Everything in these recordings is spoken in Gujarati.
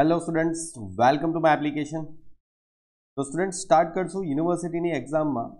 hello students welcome to my application તો સ્ટુડન્ટ સ્ટાર્ટ કરશું યુનિવર્સિટીની એક્ઝામમાં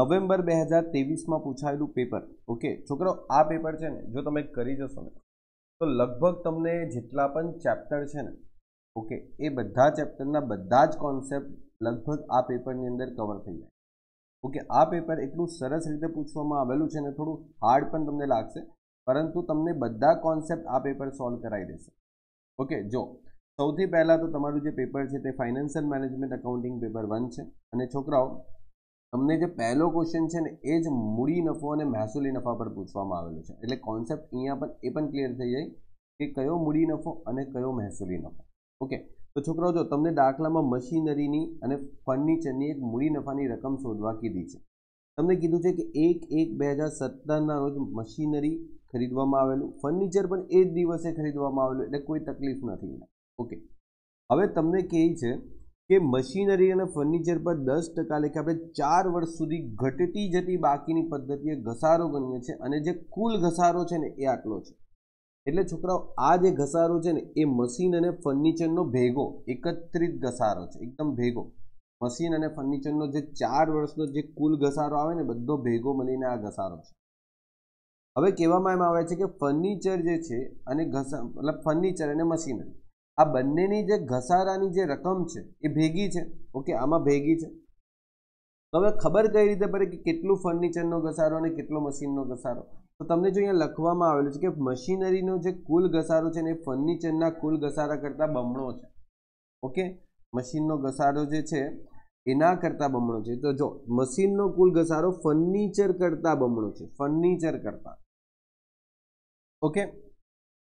નવેમ્બર બે હજાર તેવીસમાં પૂછાયેલું પેપર ઓકે છોકરો આ પેપર છે ને જો તમે કરી જશો ને તો લગભગ તમને જેટલા પણ ચેપ્ટર છે ને ઓકે એ બધા ચેપ્ટરના બધા જ કોન્સેપ્ટ લગભગ આ પેપરની અંદર કવર થઈ જાય ઓકે આ પેપર એટલું સરસ રીતે પૂછવામાં આવેલું છે ને થોડું હાર્ડ પણ તમને લાગશે પરંતુ તમને બધા કોન્સેપ્ટ આ પેપર સોલ્વ કરાવી દેશે ઓકે જો સૌથી પહેલાં તો તમારું જે પેપર છે તે financial management accounting paper one છે અને છોકરાઓ તમને જે પહેલો ક્વેશ્ચન છે ને એ જ મૂડી નફો અને મહેસૂલી નફા પર પૂછવામાં આવેલો છે એટલે કોન્સેપ્ટ અહીંયા પણ એ પણ ક્લિયર થઈ જાય કે કયો મૂડી નફો અને કયો મહેસૂલી નફો ઓકે તો છોકરાઓ જો તમને દાખલામાં મશીનરીની અને ફર્નિચરની એક મૂડી નફાની રકમ શોધવા કીધી છે તમને કીધું છે કે એક એક બે હજાર સત્તરના રોજ મશીનરી ખરીદવામાં આવેલું ફર્નિચર પણ એ જ દિવસે ખરીદવામાં આવેલું એટલે કોઈ તકલીફ નથી ઓકે હવે તમને કહે છે કે મશીનરી અને ફર્નિચર પર દસ ટકા લેખે આપણે ચાર વર્ષ સુધી ઘટતી જતી બાકીની પદ્ધતિએ ઘસારો ગણીએ છીએ અને જે કુલ ઘસારો છે ને એ આટલો છે એટલે છોકરાઓ આ જે ઘસારો છે ને એ મશીન અને ફર્નિચરનો ભેગો એકત્રિત ઘસારો છે એકદમ ભેગો મશીન અને ફર્નિચરનો જે ચાર વર્ષનો જે કુલ ઘસારો આવે ને બધો ભેગો મળીને આ ઘસારો છે હવે કહેવામાં એમ આવે છે કે ફર્નિચર જે છે અને ઘસા મતલબ ફર્નિચર અને મશીનરી આ બંનેની જે ઘસારાની જે રકમ છે એ ભેગી છે ઓકે આમાં ભેગી છે હવે ખબર કઈ રીતે પડે કે કેટલું ફર્નિચરનો ઘસારો અને કેટલો મશીનનો ઘસારો તો તમને જો અહીંયા લખવામાં આવેલું છે કે મશીનરીનો જે કુલ ઘસારો છે ને એ ફર્નિચરના કુલ ઘસારા કરતાં બમણો છે ઓકે મશીનનો ઘસારો જે છે એના કરતાં બમણો છે તો જો મશીનનો કુલ ઘસારો ફર્નિચર કરતાં બમણો છે ફર્નિચર કરતાં ઓકે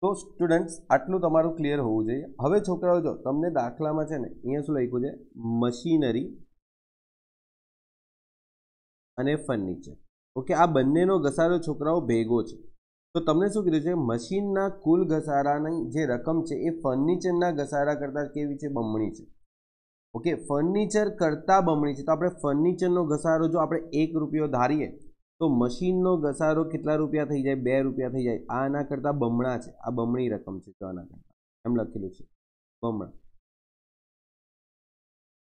તો સ્ટુડન્ટ્સ આટલું તમારું ક્લિયર હોવું જોઈએ હવે છોકરાઓ જો તમને દાખલામાં છે ને અહીંયા શું લખ્યું છે મશીનરી અને ફર્નિચર ઓકે આ બંનેનો ઘસારો છોકરાઓ ભેગો છે તો તમને શું કીધું છે મશીનના કુલ ઘસારાની જે રકમ છે એ ફર્નિચરના ઘસારા કરતાં કેવી છે બમણી છે ઓકે ફર્નિચર કરતાં બમણી છે તો આપણે ફર્નિચરનો ઘસારો જો આપણે એક રૂપિયો ધારીએ તો મશીનનો ઘસારો કેટલા રૂપિયા થઈ જાય બે રૂપિયા થઈ જાય આના કરતાં બમણા છે આ બમણી રકમ છે તો આના કરતાં એમ લખેલું છે બમણા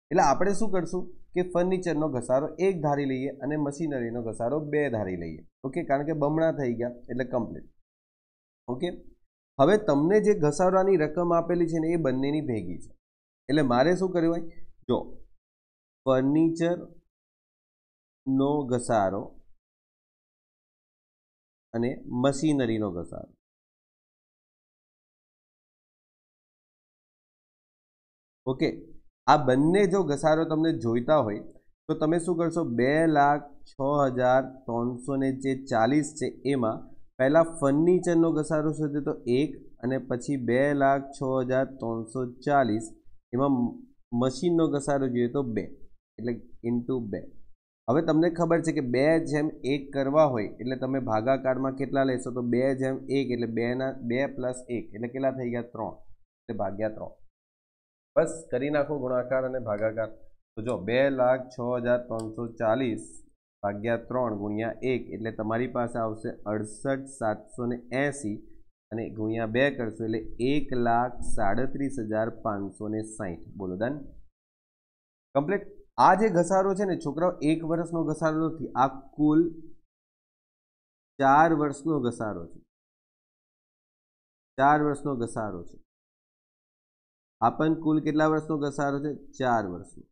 એટલે આપણે શું કરશું કે ફર્નિચરનો ઘસારો એક ધારી લઈએ અને મશીનરીનો ઘસારો બે ધારી લઈએ ઓકે કારણ કે બમણા થઈ ગયા એટલે કમ્પ્લીટ ઓકે હવે તમને જે ઘસારાની રકમ આપેલી છે ને એ બંનેની ભેગી છે એટલે મારે શું કર્યું હોય જો ફર્નિચરનો ઘસારો અને મશીનરીનો ઘસારો ઓકે આ બંને જો ઘસારો તમને જોઈતા હોય તો તમે શું કરશો બે લાખ છ હજાર ત્રણસો ને જે ચાલીસ છે એમાં પહેલાં ફર્નિચરનો ઘસારો શોધે તો એક અને પછી બે લાખ છ હજાર ત્રણસો ચાલીસ એમાં મશીનનો ઘસારો જોઈએ તો બે એટલે ઇન્ટુ બે હવે તમને ખબર છે કે બે જેમ એક કરવા હોય એટલે તમે ભાગાકારમાં કેટલા લેશો તો બે જેમ એક એટલે બેના બે પ્લસ એક એટલે કેટલા થઈ ગયા ત્રણ એટલે ભાગ્યા ત્રણ બસ કરી નાખો ગુણાકાર અને ભાગાકાર તો જો બે લાખ છ હજાર ત્રણસો ચાલીસ ભાગ્યા ત્રણ ગુણ્યા એક એટલે તમારી પાસે આવશે અડસઠ સાતસો ને એંસી અને ગુણ્યા બે કરશો એટલે એક લાખ સાડત્રીસ હજાર પાંચસો ને સાહીઠ બોલો દાન કમ્પ્લીટ આ જે ઘસારો છે ને છોકરાઓ એક વર્ષનો ઘસારો નથી આ કુલ ચાર વર્ષનો ઘસારો છે ચાર વર્ષનો ઘસારો છે આપણ કુલ કેટલા વર્ષનો ઘસારો છે ચાર વર્ષનો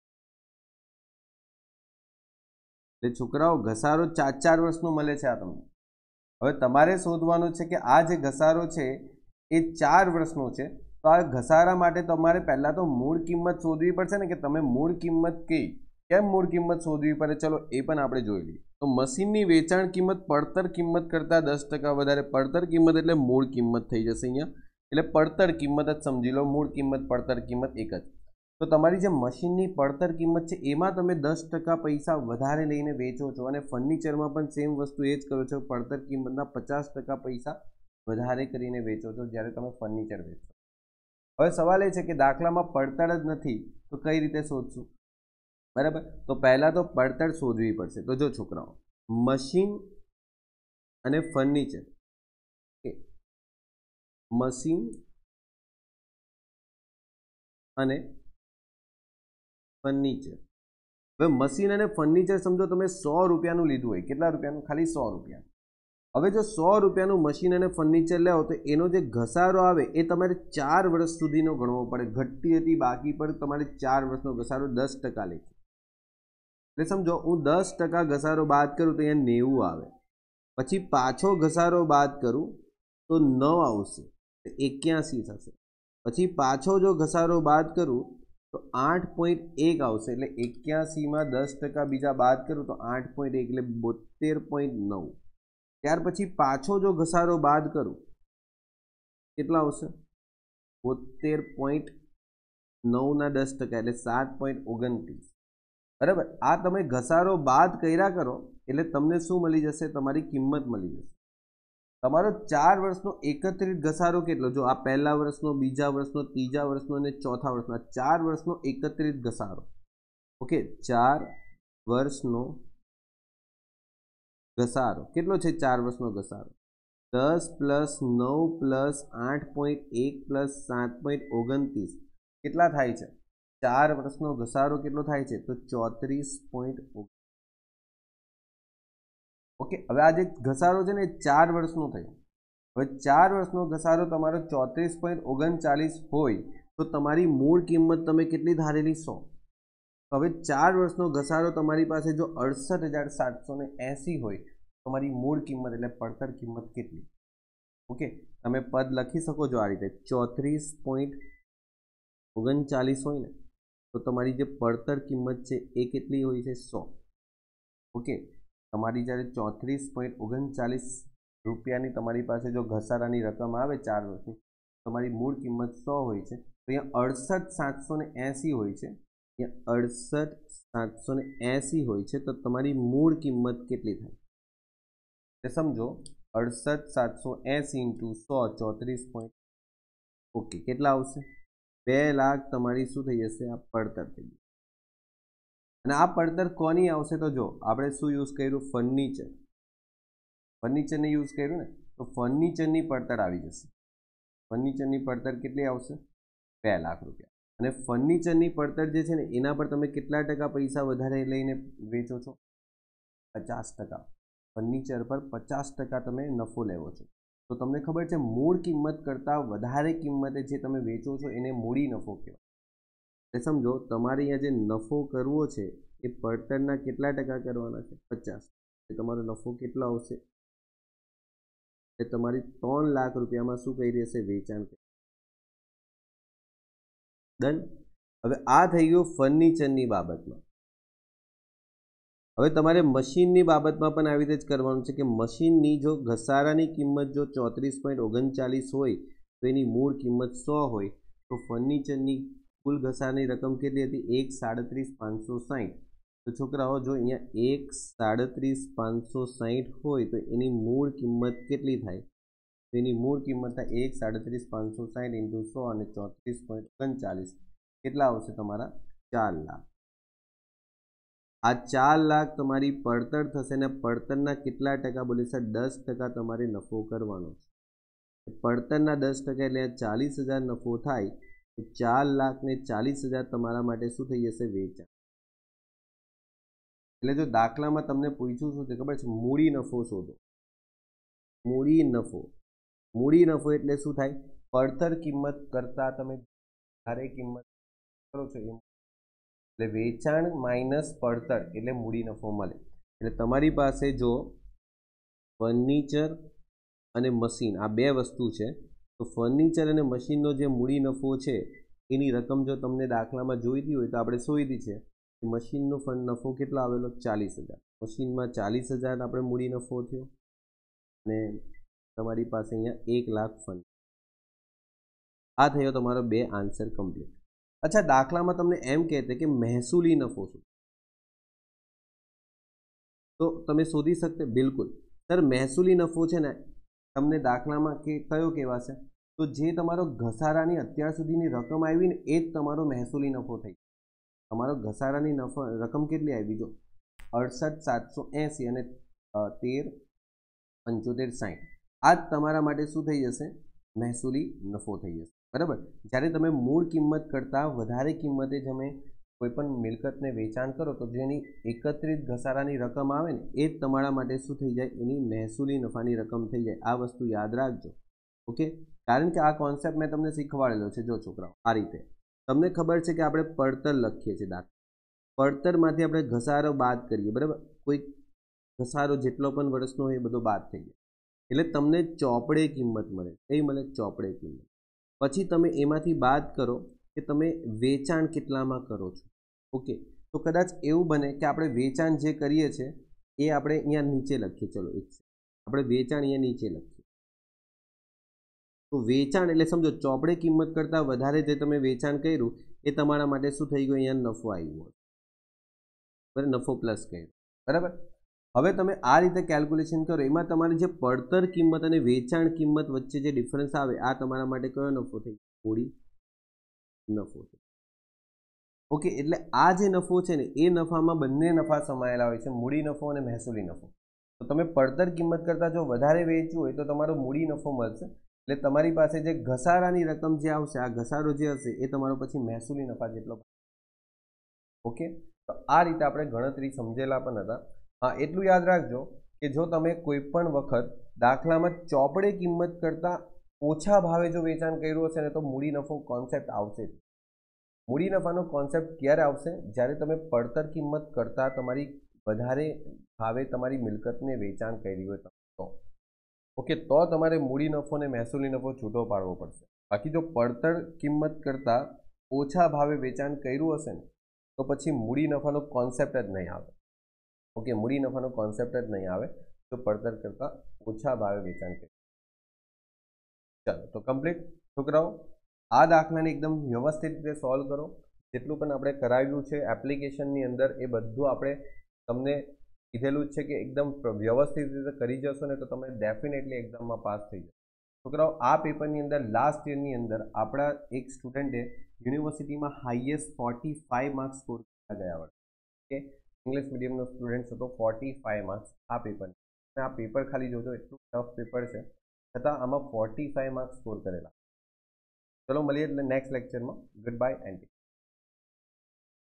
એટલે છોકરાઓ ઘસારો ચાર ચાર વર્ષનો મળે છે આ તમને હવે તમારે શોધવાનું છે કે આ જે ઘસારો છે એ ચાર વર્ષનો છે તો આ ઘસારા માટે તમારે પહેલાં તો મૂળ કિંમત શોધવી પડશે ને કે તમે મૂળ કિંમત કઈ કેમ મૂળ કિંમત શોધવી પડે ચલો એ પણ આપણે જોઈ લઈએ તો મશીનની વેચાણ કિંમત પડતર કિંમત કરતાં દસ ટકા વધારે પડતર કિંમત એટલે મૂળ કિંમત થઈ જશે અહીંયા એટલે પડતર કિંમત જ સમજી લો મૂળ કિંમત પડતર કિંમત એક જ તો તમારી જે મશીનની પડતર કિંમત છે એમાં તમે દસ ટકા પૈસા વધારે લઈને વેચો છો અને ફર્નિચરમાં પણ સેમ વસ્તુ એ જ કરો છો પડતર કિંમતના પચાસ ટકા પૈસા વધારે કરીને વેચો છો જ્યારે તમે ફર્નિચર વેચો હવે સવાલ એ છે કે દાખલામાં પડતર જ નથી તો કઈ રીતે શોધશું બરાબર તો પહેલાં તો પડતર શોધવી પડશે તો જો છોકરાઓ મશીન અને ફર્નિચર મશીન અને ફર્નિચર હવે મશીન અને ફર્નિચર સમજો તમે સો રૂપિયાનું લીધું હોય કેટલા રૂપિયાનું ખાલી સો રૂપિયા હવે જો સો રૂપિયાનું મશીન અને ફર્નિચર લેવો તો એનો જે ઘસારો આવે એ તમારે ચાર વર્ષ સુધીનો ગણવો પડે ઘટતી હતી બાકી પણ તમારે ચાર વર્ષનો ઘસારો દસ ટકા લે એટલે સમજો હું દસ ટકા ઘસારો બાદ કરું તો અહીંયા નેવું આવે પછી પાછો ઘસારો બાદ કરું તો નવ આવશે એક્યાસી થશે પછી પાછો જો ઘસારો બાદ કરું તો આઠ પોઈન્ટ એક આવશે એટલે એક્યાસીમાં દસ ટકા બીજા બાદ કરું તો આઠ પોઈન્ટ એક એટલે બોતેર પોઈન્ટ નવ ત્યાર પછી પાછો જો ઘસારો બાદ કરું કેટલા આવશે બોતેર પોઈન્ટ નવના દસ ટકા એટલે સાત પોઈન્ટ ઓગણત્રીસ બરાબર આ તમે ઘસારો બાદ કર્યા કરો એટલે તમને શું મળી જશે તમારી કિંમત મળી જશે તમારો ચાર વર્ષનો એકત્રિત ઘસારો કેટલો જો આ પહેલા વર્ષનો બીજા વર્ષનો ત્રીજા વર્ષનો અને ચોથા વર્ષનો ચાર વર્ષનો એકત્રિત ઘસારો ઓકે ચાર વર્ષનો ઘસારો કેટલો છે ચાર વર્ષનો ઘસારો દસ પ્લસ નવ પ્લસ આઠ પોઈન્ટ એક પ્લસ સાત પોઈન્ટ ઓગણત્રીસ કેટલા થાય છે ચાર વર્ષનો ઘસારો કેટલો થાય છે તો ચોત્રીસ પોઈન્ટ ઓકે હવે આ જે ઘસારો છે ને ચાર વર્ષનો થયો હવે ચાર વર્ષનો ઘસારો તમારો ચોત્રીસ પોઈન્ટ ઓગણચાલીસ હોય તો તમારી મૂળ કિંમત તમે કેટલી ધારેલી સો હવે ચાર વર્ષનો ઘસારો તમારી પાસે જો અડસઠ હજાર સાતસો ને એંસી હોય તમારી મૂળ કિંમત એટલે પડતર કિંમત કેટલી ઓકે તમે પદ લખી શકો છો આ રીતે ચોત્રીસ પોઈન્ટ ઓગણચાલીસ હોય ને તો તમારી જે પડતર કિંમત છે એ કેટલી હોય છે સો ઓકે તમારી જ્યારે ચોત્રીસ પોઈન્ટ ઓગણચાલીસ રૂપિયાની તમારી પાસે જો ઘસારાની રકમ આવે ચાર વર્ષની તમારી મૂળ કિંમત સો હોય છે તો અહીંયા અડસઠ સાતસો ને એંસી હોય છે એ અડસઠ સાતસો ને એંસી હોય છે તો તમારી મૂળ કિંમત કેટલી થાય સમજો અડસઠ સાતસો એંસી ઇન્ટુ સો ચોત્રીસ પોઈન્ટ ઓકે કેટલા આવશે બે લાખ તમારી શું થઈ જશે આ પડતર થઈ જશે અને આ પડતર કોની આવશે તો જો આપણે શું યુઝ કર્યું ફર્નિચર ફર્નિચરને યુઝ કર્યું ને તો ફર્નિચરની પડતર આવી જશે ફર્નિચરની પડતર કેટલી આવશે બે લાખ રૂપિયા અને ફર્નિચરની પડતર જે છે ને એના પર તમે કેટલા ટકા પૈસા વધારે લઈને વેચો છો પચાસ ટકા ફર્નિચર પર પચાસ ટકા તમે નફો લેવો છો તો તમને ખબર છે મૂળ કિંમત કરતાં વધારે કિંમતે જે તમે વેચો છો એને મૂડી નફો કહેવાય એ સમજો તમારે અહીંયા જે નફો કરવો છે એ પડતરના કેટલા ટકા કરવાના છે પચાસ એ તમારો નફો કેટલો આવશે એ તમારી ત્રણ લાખ રૂપિયામાં શું કરી રહેશે વેચાણ કે ડન હવે આ થઈ ગયું ફર્નિચરની બાબતમાં હવે તમારે મશીનની બાબતમાં પણ આવી રીતે જ કરવાનું છે કે મશીનની જો ઘસારાની કિંમત જો ચોત્રીસ પોઈન્ટ ઓગણચાલીસ હોય તો એની મૂળ કિંમત સો હોય તો ફર્નિચરની કુલ ઘસારાની રકમ કેટલી હતી એક સાડત્રીસ પાંચસો સાહીઠ તો છોકરાઓ જો અહીંયા એક સાડત્રીસ પાંચસો સાહીઠ હોય તો એની મૂળ કિંમત કેટલી થાય તેની મૂળ કિંમત થાય એક સાડત્રીસ પાંચસો સાહીઠ ઇન્ટુ સો અને ચોત્રીસ પોઈન્ટ ઓગણચાલીસ કેટલા આવશે તમારા ચાર લાખ આ ચાર લાખ તમારી પડતર થશે અને પડતરના કેટલા ટકા બોલે સર દસ ટકા તમારે નફો કરવાનો છે પડતરના દસ ટકા એટલે ચાલીસ હજાર નફો થાય તો ચાર લાખને ચાલીસ હજાર તમારા માટે શું થઈ જશે વેચાણ એટલે જો દાખલામાં તમને પૂછ્યું શું છે ખબર છે મૂડી નફો શોધો મૂડી નફો મૂડી નફો એટલે શું થાય પડતર કિંમત કરતાં તમે વધારે કિંમત કરો છો એમ એટલે વેચાણ માઇનસ પડતર એટલે મૂડી નફો મળે એટલે તમારી પાસે જો ફર્નિચર અને મશીન આ બે વસ્તુ છે તો ફર્નિચર અને મશીનનો જે મૂડી નફો છે એની રકમ જો તમને દાખલામાં જોઈતી હોય તો આપણે સોઈતી છે મશીનનો ફંડ નફો કેટલો આવેલો ચાલીસ હજાર મશીનમાં ચાલીસ હજાર આપણે મૂડી નફો થયો અને તમારી પાસે અહીંયા એક લાખ ફંડ આ થયો તમારો બે આન્સર કમ્પ્લીટ અચ્છા દાખલામાં તમને એમ કહેતા કે મહેસૂલી નફો શું તો તમે શોધી શકતે બિલકુલ સર મહેસૂલી નફો છે ને તમને દાખલામાં કે કયો કહેવાશે તો જે તમારો ઘસારાની અત્યાર સુધીની રકમ આવી ને એ જ તમારો મહેસૂલી નફો થઈ તમારો ઘસારાની નફો રકમ કેટલી આવી જો અડસઠ સાતસો એંસી અને તેર પંચોતેર સાઠ આ જ તમારા માટે શું થઈ જશે મહેસૂલી નફો થઈ જશે બરાબર જ્યારે તમે મૂળ કિંમત કરતાં વધારે કિંમતે તમે કોઈપણ મિલકતને વેચાણ કરો તો જેની એકત્રિત ઘસારાની રકમ આવે ને એ જ તમારા માટે શું થઈ જાય એની મહેસૂલી નફાની રકમ થઈ જાય આ વસ્તુ યાદ રાખજો ઓકે કારણ કે આ કોન્સેપ્ટ મેં તમને શીખવાડેલો છે જો છોકરાઓ આ રીતે તમને ખબર છે કે આપણે પડતર લખીએ છીએ દાખલા પડતરમાંથી આપણે ઘસારો બાદ કરીએ બરાબર કોઈ ઘસારો જેટલો પણ વર્ષનો હોય એ બધો બાદ થઈ જાય એટલે તમને ચોપડે કિંમત મળે એ મળે ચોપડે કિંમત પછી તમે એમાંથી બાદ કરો કે તમે વેચાણ કેટલામાં કરો છો ઓકે તો કદાચ એવું બને કે આપણે વેચાણ જે કરીએ છીએ એ આપણે અહીંયા નીચે લખીએ ચલો એક આપણે વેચાણ અહીંયા નીચે લખીએ તો વેચાણ એટલે સમજો ચોપડે કિંમત કરતાં વધારે જે તમે વેચાણ કર્યું એ તમારા માટે શું થઈ ગયું અહીંયા નફો આવ્યો બરાબર નફો પ્લસ કર્યો બરાબર હવે તમે આ રીતે કેલ્ક્યુલેશન કરો એમાં તમારી જે પડતર કિંમત અને વેચાણ કિંમત વચ્ચે જે ડિફરન્સ આવે આ તમારા માટે કયો નફો થઈ મૂડી નફો ઓકે એટલે આ જે નફો છે ને એ નફામાં બંને નફા સમાયેલા હોય છે મૂડી નફો અને મહેસૂલી નફો તો તમે પડતર કિંમત કરતાં જો વધારે વેચ્યું હોય તો તમારો મૂડી નફો મળશે એટલે તમારી પાસે જે ઘસારાની રકમ જે આવશે આ ઘસારો જે હશે એ તમારો પછી મહેસૂલી નફા જેટલો ઓકે તો આ રીતે આપણે ગણતરી સમજેલા પણ હતા હા એટલું યાદ રાખજો કે જો તમે કોઈ પણ વખત દાખલામાં ચોપડે કિંમત કરતાં ઓછા ભાવે જો વેચાણ કર્યું હશે ને તો મૂડી નફો કોન્સેપ્ટ આવશે મૂડી નફાનો કોન્સેપ્ટ ક્યારે આવશે જ્યારે તમે પડતર કિંમત કરતાં તમારી વધારે ભાવે તમારી મિલકતને વેચાણ કરી હોય તો ઓકે તો તમારે મૂડી નફો અને મહેસૂલી નફો છૂટો પાડવો પડશે બાકી જો પડતર કિંમત કરતાં ઓછા ભાવે વેચાણ કર્યું હશે ને તો પછી મૂડી નફાનો કોન્સેપ્ટ જ નહીં આવે ઓકે મૂડી નફાનો કોન્સેપ્ટ જ નહીં આવે તો પડતર કરતાં ઓછા ભાવે વેચાણ કરે ચાલો તો કમ્પ્લીટ છોકરાઓ આ દાખલાને એકદમ વ્યવસ્થિત રીતે સોલ્વ કરો જેટલું પણ આપણે કરાવ્યું છે એપ્લિકેશનની અંદર એ બધું આપણે તમને કીધેલું જ છે કે એકદમ વ્યવસ્થિત રીતે કરી જશો ને તો તમે ડેફિનેટલી એક્ઝામમાં પાસ થઈ જશો છોકરાઓ આ પેપરની અંદર લાસ્ટ યરની અંદર આપણા એક સ્ટુડન્ટે યુનિવર્સિટીમાં highest forty five marks score ગયા વર્ષે ઓકે ઇંગ્લિશ મીડિયમનો સ્ટુડન્ટ હતો ફોર્ટી ફાઇવ માર્ક્સ આ પેપર અને આ પેપર ખાલી જોજો એટલું ટફ પેપર છે છતાં આમાં ફોર્ટી ફાઇવ માર્ક્સ સ્કોર કરેલા ચલો મળીએ એટલે નેક્સ્ટ લેક્ચરમાં ગુડ બાય એન્ડ